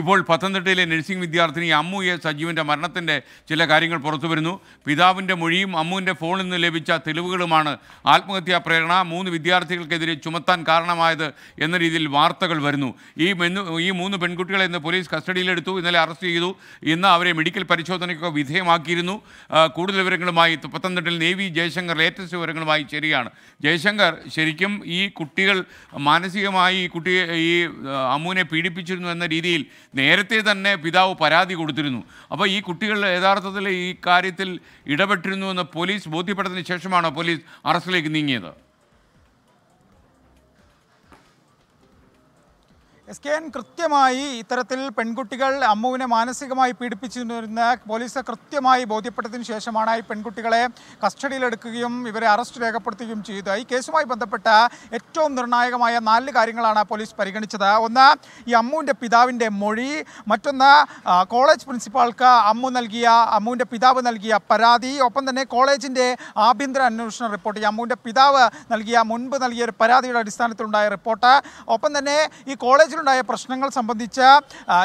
ഇപ്പോൾ പത്തനംതിട്ടയിലെ നഴ്സിംഗ് വിദ്യാർത്ഥിനി അമ്മു എ സജീവിൻ്റെ മരണത്തിൻ്റെ ചില കാര്യങ്ങൾ പുറത്തു വരുന്നു പിതാവിൻ്റെ മൊഴിയും അമ്മുവിൻ്റെ ഫോണിൽ നിന്ന് ലഭിച്ച തെളിവുകളുമാണ് ആത്മഹത്യാ പ്രേരണ മൂന്ന് വിദ്യാർത്ഥികൾക്കെതിരെ ചുമത്താൻ കാരണമായത് എന്ന രീതിയിൽ വാർത്തകൾ വരുന്നു ഈ മെന്നു ഈ മൂന്ന് പെൺകുട്ടികളെ ഇന്ന് പോലീസ് കസ്റ്റഡിയിലെടുത്തു ഇന്നലെ അറസ്റ്റ് ചെയ്തു ഇന്ന് അവരെ മെഡിക്കൽ പരിശോധനയ്ക്ക് വിധേയമാക്കിയിരുന്നു കൂടുതൽ വിവരങ്ങളുമായി പത്തനംതിട്ടയിൽ നേവി ജയശങ്കർ ലേറ്റസ്റ്റ് വിവരങ്ങളുമായി ചേരുകയാണ് ജയശങ്കർ ശരിക്കും ഈ കുട്ടികൾ മാനസികമായി ഈ കുട്ടിയെ ഈ അമ്മുവിനെ പീഡിപ്പിച്ചിരുന്നു എന്ന രീതിയിൽ നേരത്തെ തന്നെ പിതാവ് പരാതി കൊടുത്തിരുന്നു അപ്പോൾ ഈ കുട്ടികൾ യഥാർത്ഥത്തിൽ ഈ കാര്യത്തിൽ ഇടപെട്ടിരുന്നു എന്ന് പോലീസ് ബോധ്യപ്പെട്ടതിന് ശേഷമാണോ പോലീസ് അറസ്റ്റിലേക്ക് നീങ്ങിയത് എസ് കെ എൻ കൃത്യമായി ഇത്തരത്തിൽ പെൺകുട്ടികൾ അമ്മുവിനെ മാനസികമായി പീഡിപ്പിച്ചിരുന്ന പോലീസ് കൃത്യമായി ബോധ്യപ്പെട്ടതിന് ശേഷമാണ് ഈ പെൺകുട്ടികളെ കസ്റ്റഡിയിലെടുക്കുകയും ഇവരെ അറസ്റ്റ് രേഖപ്പെടുത്തുകയും ചെയ്തത് ഈ കേസുമായി ബന്ധപ്പെട്ട ഏറ്റവും നിർണായകമായ നാല് കാര്യങ്ങളാണ് പോലീസ് പരിഗണിച്ചത് ഒന്ന് ഈ അമ്മുവിൻ്റെ പിതാവിൻ്റെ മൊഴി മറ്റൊന്ന് കോളേജ് പ്രിൻസിപ്പാൾക്ക് അമ്മു നൽകിയ അമ്മുവിൻ്റെ പിതാവ് നൽകിയ പരാതി ഒപ്പം തന്നെ കോളേജിൻ്റെ ആഭ്യന്തര അന്വേഷണ റിപ്പോർട്ട് ഈ അമ്മുവിൻ്റെ പിതാവ് നൽകിയ മുൻപ് നൽകിയ ഒരു പരാതിയുടെ അടിസ്ഥാനത്തിലുണ്ടായ റിപ്പോർട്ട് ഒപ്പം തന്നെ ഈ കോളേജിൽ തമ്മിലുണ്ടായ പ്രശ്നങ്ങൾ സംബന്ധിച്ച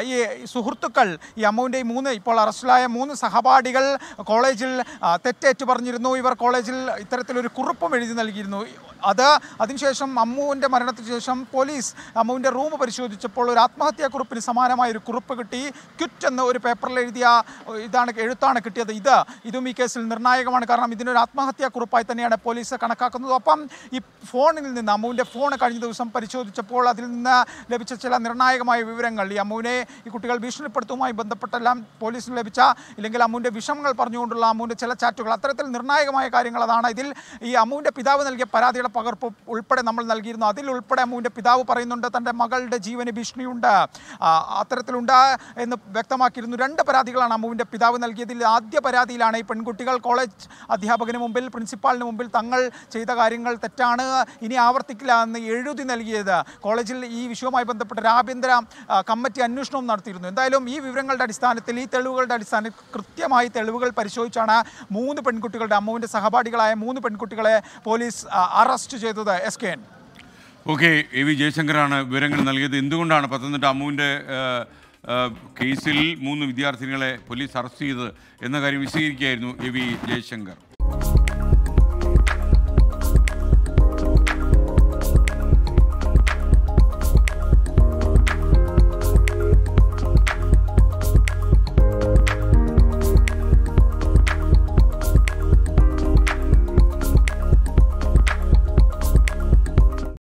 ഈ സുഹൃത്തുക്കൾ ഈ അമ്മുവിൻ്റെ മൂന്ന് ഇപ്പോൾ അറസ്റ്റിലായ മൂന്ന് സഹപാഠികൾ കോളേജിൽ തെറ്റേറ്റ് പറഞ്ഞിരുന്നു ഇവർ കോളേജിൽ ഇത്തരത്തിലൊരു കുറിപ്പും എഴുതി നൽകിയിരുന്നു അത് അതിനുശേഷം അമ്മുവിൻ്റെ മരണത്തിന് ശേഷം പോലീസ് അമ്മുവിൻ്റെ റൂം പരിശോധിച്ചപ്പോൾ ഒരു കുറിപ്പിന് സമാനമായ ഒരു കുറിപ്പ് കിട്ടി ക്വിറ്റ് എന്ന് ഒരു പേപ്പറിൽ എഴുതിയ ഇതാണ് എഴുത്താണ് കിട്ടിയത് ഇത് ഇതും ഈ കേസിൽ നിർണായകമാണ് കാരണം ഇതിനൊരു കുറിപ്പായി തന്നെയാണ് പോലീസ് കണക്കാക്കുന്നത് അപ്പം ഈ ഫോണിൽ നിന്ന് അമ്മുവിൻ്റെ ഫോൺ കഴിഞ്ഞ ദിവസം പരിശോധിച്ചപ്പോൾ അതിൽ നിന്ന് ലഭിച്ച ചില നിർണായകമായ വിവരങ്ങൾ ഈ അമ്മുവിനെ ഈ കുട്ടികൾ ഭീഷണിപ്പെടുത്തുമായി ബന്ധപ്പെട്ടെല്ലാം പോലീസിന് ലഭിച്ച ഇല്ലെങ്കിൽ അമ്മുവിൻ്റെ വിഷമങ്ങൾ പറഞ്ഞുകൊണ്ടുള്ള അമ്മുവിൻ്റെ ചില ചാറ്റുകൾ അത്തരത്തിൽ നിർണായകമായ കാര്യങ്ങൾ അതാണ് ഇതിൽ ഈ അമ്മുവിൻ്റെ പിതാവ് നൽകിയ പരാതിയുടെ പകർപ്പ് ഉൾപ്പെടെ നമ്മൾ നൽകിയിരുന്നു അതിൽ ഉൾപ്പെടെ അമ്മുവിൻ്റെ പിതാവ് പറയുന്നുണ്ട് തൻ്റെ മകളുടെ ജീവന് ഭീഷണിയുണ്ട് അത്തരത്തിലുണ്ട് എന്ന് വ്യക്തമാക്കിയിരുന്നു രണ്ട് പരാതികളാണ് അമ്മുവിൻ്റെ പിതാവ് നൽകിയതിൽ ആദ്യ പരാതിയിലാണ് ഈ പെൺകുട്ടികൾ കോളേജ് അധ്യാപകന് മുമ്പിൽ പ്രിൻസിപ്പാളിന് മുമ്പിൽ തങ്ങൾ ചെയ്ത കാര്യങ്ങൾ തെറ്റാണ് ഇനി ആവർത്തിക്കില്ല എന്ന് എഴുതി നൽകിയത് കോളേജിൽ ഈ വിഷയവുമായി ബന്ധപ്പെട്ട് ബന്ധപ്പെട്ട് ഒരു ആഭ്യന്തര കമ്മിറ്റി അന്വേഷണവും നടത്തിയിരുന്നു എന്തായാലും ഈ വിവരങ്ങളുടെ അടിസ്ഥാനത്തിൽ ഈ തെളിവുകളുടെ അടിസ്ഥാനത്തിൽ കൃത്യമായി തെളിവുകൾ പരിശോധിച്ചാണ് മൂന്ന് പെൺകുട്ടികളുടെ അമ്മുവിൻ്റെ സഹപാഠികളായ മൂന്ന് പെൺകുട്ടികളെ പോലീസ് അറസ്റ്റ് ചെയ്തത് S K N okay A V ജയശങ്കറാണ് വിവരങ്ങൾ നൽകിയത് എന്തുകൊണ്ടാണ് പത്തനംതിട്ട അമ്മുവിൻ്റെ കേസിൽ മൂന്ന് വിദ്യാർത്ഥിനികളെ പോലീസ് അറസ്റ്റ് ചെയ്തത് എന്ന കാര്യം വിശദീകരിക്കുകയായിരുന്നു എ വി ജയശങ്കർ